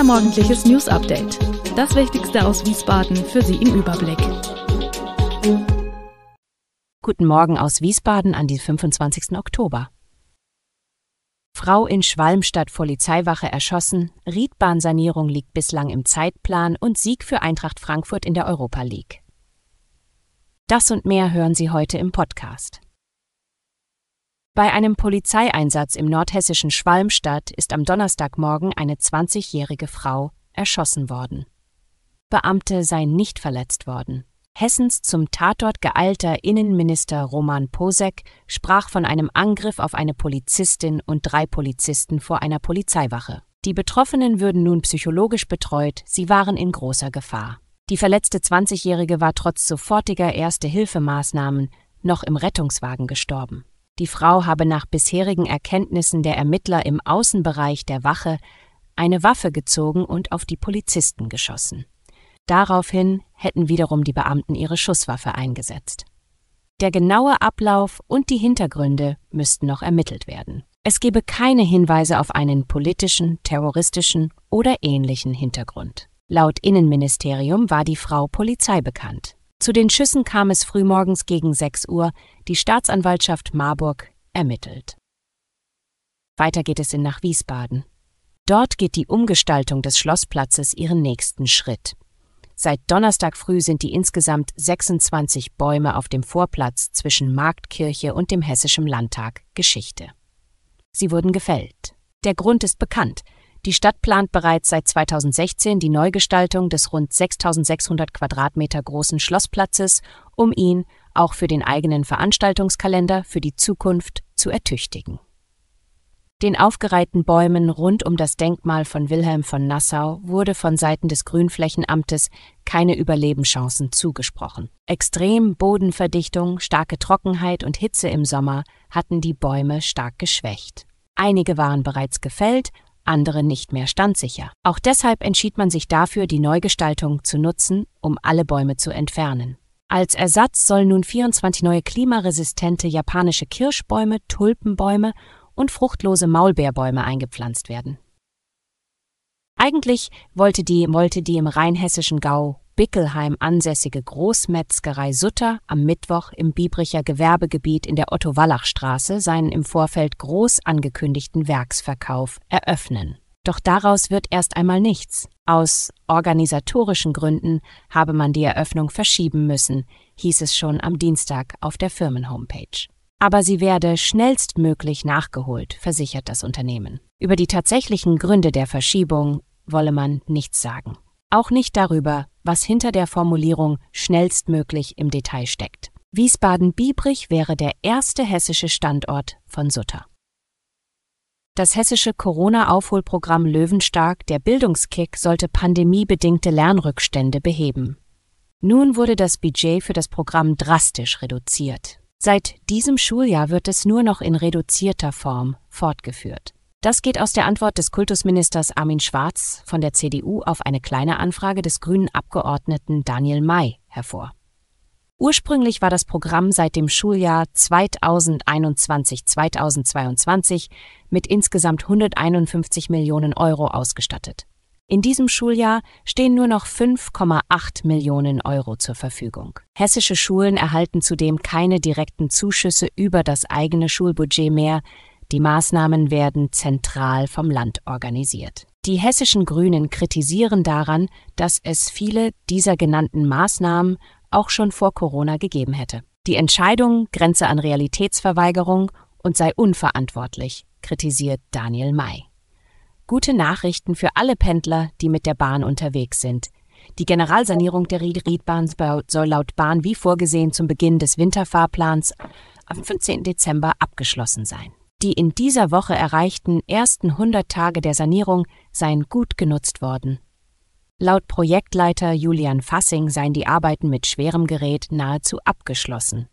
unser morgendliches News Update. Das Wichtigste aus Wiesbaden für Sie im Überblick. Guten Morgen aus Wiesbaden an den 25. Oktober. Frau in Schwalmstadt Polizeiwache erschossen, Riedbahnsanierung liegt bislang im Zeitplan und Sieg für Eintracht Frankfurt in der Europa League. Das und mehr hören Sie heute im Podcast. Bei einem Polizeieinsatz im nordhessischen Schwalmstadt ist am Donnerstagmorgen eine 20-jährige Frau erschossen worden. Beamte seien nicht verletzt worden. Hessens zum Tatort geeilter Innenminister Roman Posek sprach von einem Angriff auf eine Polizistin und drei Polizisten vor einer Polizeiwache. Die Betroffenen würden nun psychologisch betreut, sie waren in großer Gefahr. Die verletzte 20-Jährige war trotz sofortiger Erste-Hilfemaßnahmen noch im Rettungswagen gestorben die Frau habe nach bisherigen Erkenntnissen der Ermittler im Außenbereich der Wache eine Waffe gezogen und auf die Polizisten geschossen. Daraufhin hätten wiederum die Beamten ihre Schusswaffe eingesetzt. Der genaue Ablauf und die Hintergründe müssten noch ermittelt werden. Es gebe keine Hinweise auf einen politischen, terroristischen oder ähnlichen Hintergrund. Laut Innenministerium war die Frau Polizei bekannt. Zu den Schüssen kam es frühmorgens gegen 6 Uhr, die Staatsanwaltschaft Marburg ermittelt. Weiter geht es in nach Wiesbaden. Dort geht die Umgestaltung des Schlossplatzes ihren nächsten Schritt. Seit Donnerstag früh sind die insgesamt 26 Bäume auf dem Vorplatz zwischen Marktkirche und dem Hessischen Landtag Geschichte. Sie wurden gefällt. Der Grund ist bekannt. Die Stadt plant bereits seit 2016 die Neugestaltung des rund 6600 Quadratmeter großen Schlossplatzes, um ihn auch für den eigenen Veranstaltungskalender für die Zukunft zu ertüchtigen. Den aufgereihten Bäumen rund um das Denkmal von Wilhelm von Nassau wurde von Seiten des Grünflächenamtes keine Überlebenschancen zugesprochen. Extrem Bodenverdichtung, starke Trockenheit und Hitze im Sommer hatten die Bäume stark geschwächt. Einige waren bereits gefällt, andere nicht mehr standsicher. Auch deshalb entschied man sich dafür, die Neugestaltung zu nutzen, um alle Bäume zu entfernen. Als Ersatz sollen nun 24 neue klimaresistente japanische Kirschbäume, Tulpenbäume und fruchtlose Maulbeerbäume eingepflanzt werden. Eigentlich wollte die Molte die im rheinhessischen Gau Bickelheim ansässige Großmetzgerei Sutter am Mittwoch im Biebricher Gewerbegebiet in der Otto-Wallach-Straße seinen im Vorfeld groß angekündigten Werksverkauf eröffnen. Doch daraus wird erst einmal nichts. Aus organisatorischen Gründen habe man die Eröffnung verschieben müssen, hieß es schon am Dienstag auf der Firmenhomepage. Aber sie werde schnellstmöglich nachgeholt, versichert das Unternehmen. Über die tatsächlichen Gründe der Verschiebung wolle man nichts sagen. Auch nicht darüber, was hinter der Formulierung schnellstmöglich im Detail steckt. Wiesbaden-Biebrich wäre der erste hessische Standort von Sutter. Das hessische Corona-Aufholprogramm Löwenstark, der Bildungskick, sollte pandemiebedingte Lernrückstände beheben. Nun wurde das Budget für das Programm drastisch reduziert. Seit diesem Schuljahr wird es nur noch in reduzierter Form fortgeführt. Das geht aus der Antwort des Kultusministers Armin Schwarz von der CDU auf eine kleine Anfrage des grünen Abgeordneten Daniel May hervor. Ursprünglich war das Programm seit dem Schuljahr 2021-2022 mit insgesamt 151 Millionen Euro ausgestattet. In diesem Schuljahr stehen nur noch 5,8 Millionen Euro zur Verfügung. Hessische Schulen erhalten zudem keine direkten Zuschüsse über das eigene Schulbudget mehr, die Maßnahmen werden zentral vom Land organisiert. Die hessischen Grünen kritisieren daran, dass es viele dieser genannten Maßnahmen auch schon vor Corona gegeben hätte. Die Entscheidung grenze an Realitätsverweigerung und sei unverantwortlich, kritisiert Daniel May. Gute Nachrichten für alle Pendler, die mit der Bahn unterwegs sind. Die Generalsanierung der Riedbahn soll laut Bahn wie vorgesehen zum Beginn des Winterfahrplans am 15. Dezember abgeschlossen sein. Die in dieser Woche erreichten ersten 100 Tage der Sanierung seien gut genutzt worden. Laut Projektleiter Julian Fassing seien die Arbeiten mit schwerem Gerät nahezu abgeschlossen.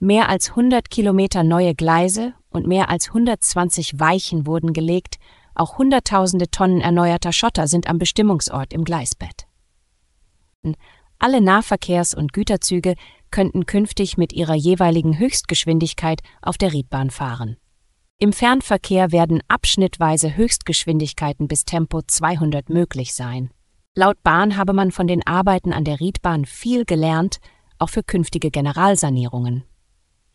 Mehr als 100 Kilometer neue Gleise und mehr als 120 Weichen wurden gelegt, auch Hunderttausende Tonnen erneuerter Schotter sind am Bestimmungsort im Gleisbett. Alle Nahverkehrs- und Güterzüge könnten künftig mit ihrer jeweiligen Höchstgeschwindigkeit auf der Riedbahn fahren. Im Fernverkehr werden abschnittweise Höchstgeschwindigkeiten bis Tempo 200 möglich sein. Laut Bahn habe man von den Arbeiten an der Riedbahn viel gelernt, auch für künftige Generalsanierungen.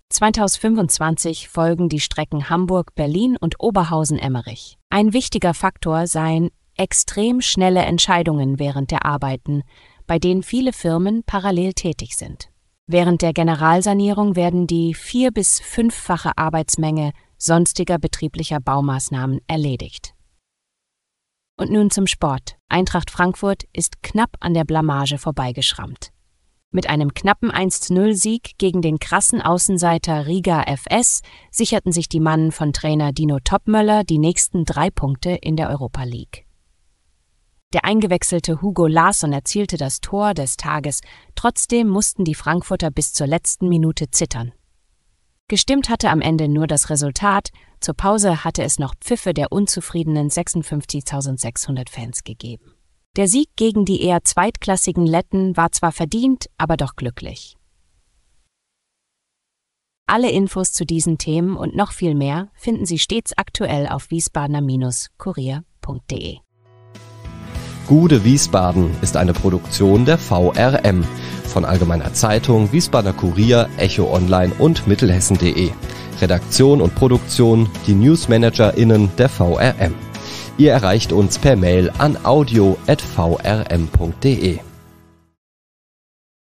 2025 folgen die Strecken Hamburg, Berlin und Oberhausen-Emmerich. Ein wichtiger Faktor seien extrem schnelle Entscheidungen während der Arbeiten, bei denen viele Firmen parallel tätig sind. Während der Generalsanierung werden die vier- bis fünffache Arbeitsmenge sonstiger betrieblicher Baumaßnahmen erledigt. Und nun zum Sport. Eintracht Frankfurt ist knapp an der Blamage vorbeigeschrammt. Mit einem knappen 1-0-Sieg gegen den krassen Außenseiter Riga FS sicherten sich die Mannen von Trainer Dino Topmöller die nächsten drei Punkte in der Europa League. Der eingewechselte Hugo Larsson erzielte das Tor des Tages, trotzdem mussten die Frankfurter bis zur letzten Minute zittern. Gestimmt hatte am Ende nur das Resultat, zur Pause hatte es noch Pfiffe der unzufriedenen 56.600 Fans gegeben. Der Sieg gegen die eher zweitklassigen Letten war zwar verdient, aber doch glücklich. Alle Infos zu diesen Themen und noch viel mehr finden Sie stets aktuell auf wiesbadener-kurier.de. Gute Wiesbaden ist eine Produktion der VRM von Allgemeiner Zeitung, Wiesbadener Kurier, Echo Online und Mittelhessen.de. Redaktion und Produktion, die Newsmanagerinnen der VRM. Ihr erreicht uns per Mail an audio.vrm.de.